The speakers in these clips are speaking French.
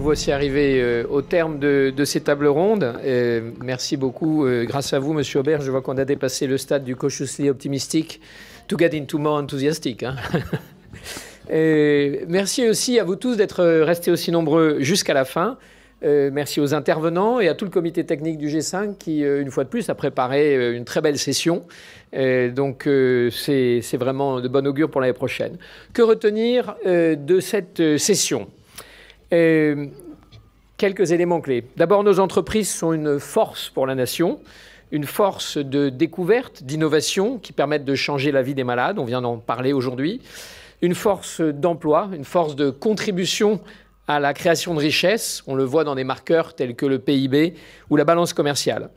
nous voici arrivés euh, au terme de, ces tables rondes. merci beaucoup. Euh, grâce à vous, Monsieur Aubert, je vois qu'on a dépassé le stade du cautiously optimistique to get into more enthusiastic. Hein. merci aussi à vous tous d'être restés aussi nombreux jusqu'à la fin. Euh, merci aux intervenants et à tout le comité technique du G5 qui, une fois de plus, a préparé une très belle session. donc c'est vraiment de bon augure pour l'année prochaine. Que retenir de cette session euh, quelques éléments clés. D'abord, nos entreprises sont une force pour la nation, une force de découverte, d'innovation qui permettent de changer la vie des malades, on vient d'en parler aujourd'hui, une force d'emploi, une force de contribution à la création de richesses, on le voit dans des marqueurs tels que le PIB ou la balance commerciale.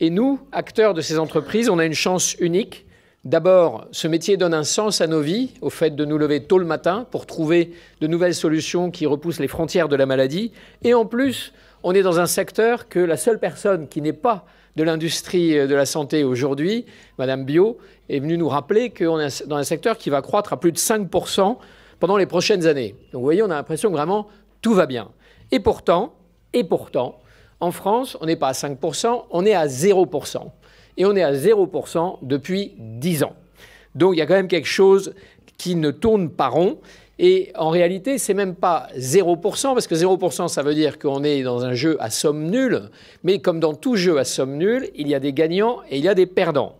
Et nous, acteurs de ces entreprises, on a une chance unique, D'abord, ce métier donne un sens à nos vies, au fait de nous lever tôt le matin pour trouver de nouvelles solutions qui repoussent les frontières de la maladie. Et en plus, on est dans un secteur que la seule personne qui n'est pas de l'industrie euh, de la santé aujourd'hui, Madame Bio, est venue nous rappeler qu'on est dans un secteur qui va croître à plus de 5% pendant les prochaines années. Donc vous voyez, on a l'impression que vraiment tout va bien. Et pourtant, et pourtant, en France, on n'est pas à 5%, on est à 0% et on est à 0% depuis 10 ans. Donc il y a quand même quelque chose qui ne tourne pas rond. Et en réalité, ce n'est même pas 0%, parce que 0%, ça veut dire qu'on est dans un jeu à somme nulle. Mais comme dans tout jeu à somme nulle, il y a des gagnants et il y a des perdants.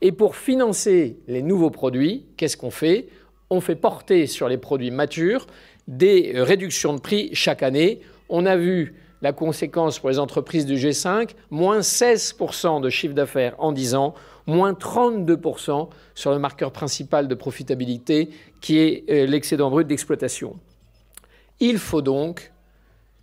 Et pour financer les nouveaux produits, qu'est-ce qu'on fait On fait porter sur les produits matures des euh, réductions de prix chaque année. On a vu la conséquence pour les entreprises du G5, moins 16% de chiffre d'affaires en 10 ans, moins 32% sur le marqueur principal de profitabilité qui est euh, l'excédent brut d'exploitation. Il faut donc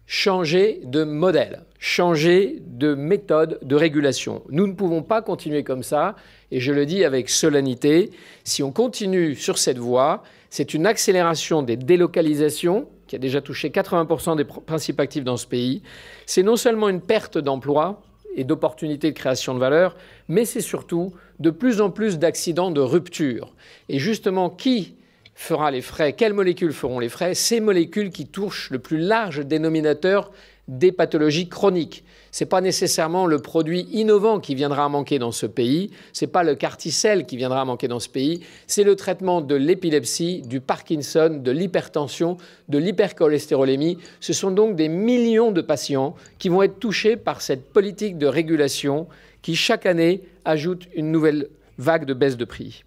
changer de modèle, changer de méthode de régulation. Nous ne pouvons pas continuer comme ça, et je le dis avec solennité, si on continue sur cette voie, c'est une accélération des délocalisations qui a déjà touché 80% des principes actifs dans ce pays, c'est non seulement une perte d'emplois et d'opportunités de création de valeur, mais c'est surtout de plus en plus d'accidents de rupture. Et justement, qui fera les frais Quelles molécules feront les frais Ces molécules qui touchent le plus large dénominateur des pathologies chroniques. Ce n'est pas nécessairement le produit innovant qui viendra manquer dans ce pays, ce n'est pas le carticelle qui viendra manquer dans ce pays, c'est le traitement de l'épilepsie, du Parkinson, de l'hypertension, de l'hypercholestérolémie. Ce sont donc des millions de patients qui vont être touchés par cette politique de régulation qui, chaque année, ajoute une nouvelle vague de baisse de prix.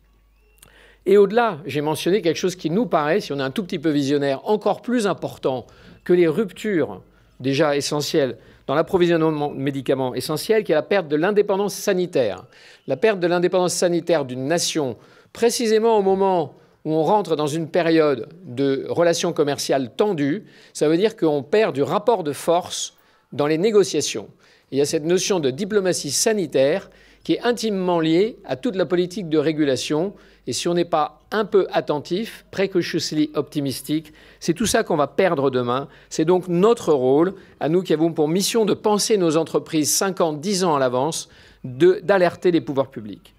Et au-delà, j'ai mentionné quelque chose qui nous paraît, si on est un tout petit peu visionnaire, encore plus important que les ruptures déjà essentiel dans l'approvisionnement de médicaments essentiels, qui est la perte de l'indépendance sanitaire. La perte de l'indépendance sanitaire d'une nation, précisément au moment où on rentre dans une période de relations commerciales tendues, ça veut dire qu'on perd du rapport de force dans les négociations. il y a cette notion de diplomatie sanitaire qui est intimement lié à toute la politique de régulation. Et si on n'est pas un peu attentif, précociously optimistique, c'est tout ça qu'on va perdre demain. C'est donc notre rôle, à nous qui avons pour mission de penser nos entreprises 50 ans, 10 ans à l'avance, d'alerter les pouvoirs publics.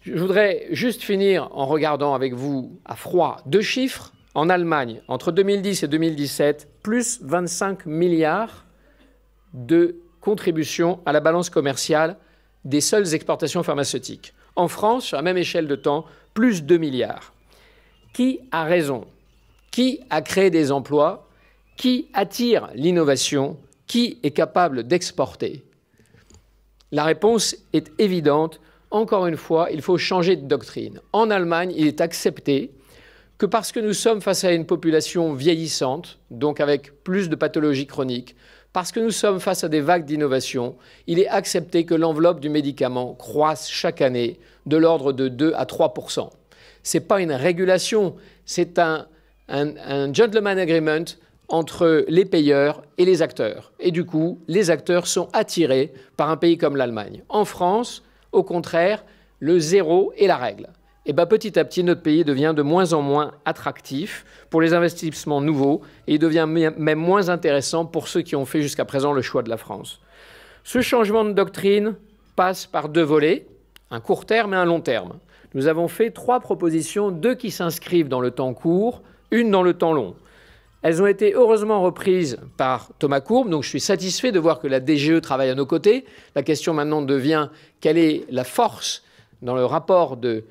Je voudrais juste finir en regardant avec vous à froid deux chiffres. En Allemagne, entre 2010 et 2017, plus 25 milliards de contributions à la balance commerciale des seules exportations pharmaceutiques. En France, sur la même échelle de temps, plus 2 milliards. Qui a raison Qui a créé des emplois Qui attire l'innovation Qui est capable d'exporter La réponse est évidente. Encore une fois, il faut changer de doctrine. En Allemagne, il est accepté que parce que nous sommes face à une population vieillissante, donc avec plus de pathologies chroniques, parce que nous sommes face à des vagues d'innovation, il est accepté que l'enveloppe du médicament croisse chaque année de l'ordre de 2 à 3 Ce n'est pas une régulation, c'est un, un gentleman agreement entre les payeurs et les acteurs. Et du coup, les acteurs sont attirés par un pays comme l'Allemagne. En France, au contraire, le zéro est la règle. Bah, petit à petit, notre pays devient de moins en moins attractif pour les investissements nouveaux et il devient même moins intéressant pour ceux qui ont fait jusqu'à présent le choix de la France. Ce changement de doctrine passe par deux volets, un court terme et un long terme. Nous avons fait trois propositions, deux qui s'inscrivent dans le temps court, une dans le temps long. Elles ont été heureusement reprises par Thomas Courbe, donc je suis satisfait de voir que la DGE travaille à nos côtés. La question maintenant devient quelle est la force dans le rapport de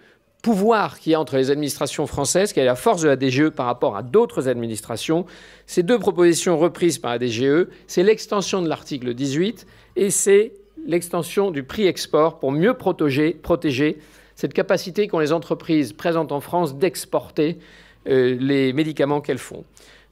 pouvoir qu'il y a entre les administrations françaises, y a la force de la DGE par rapport à d'autres administrations. Ces deux propositions reprises par la DGE, c'est l'extension de l'article 18 et c'est l'extension du prix export pour mieux protéger, protéger cette capacité qu'ont les entreprises présentes en France d'exporter euh, les médicaments qu'elles font.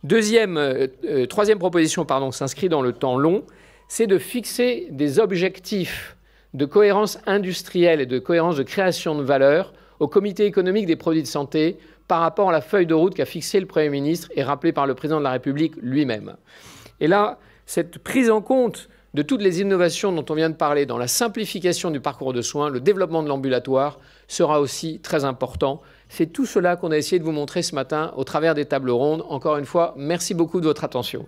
Deuxième, euh, euh, troisième proposition pardon, s'inscrit dans le temps long, c'est de fixer des objectifs de cohérence industrielle et de cohérence de création de valeur au Comité économique des produits de santé par rapport à la feuille de route qu'a fixée le Premier ministre et rappelée par le Président de la République lui-même. Et là, cette prise en compte de toutes les innovations dont on vient de parler dans la simplification du parcours de soins, le développement de l'ambulatoire sera aussi très important. C'est tout cela qu'on a essayé de vous montrer ce matin au travers des tables rondes. Encore une fois, merci beaucoup de votre attention.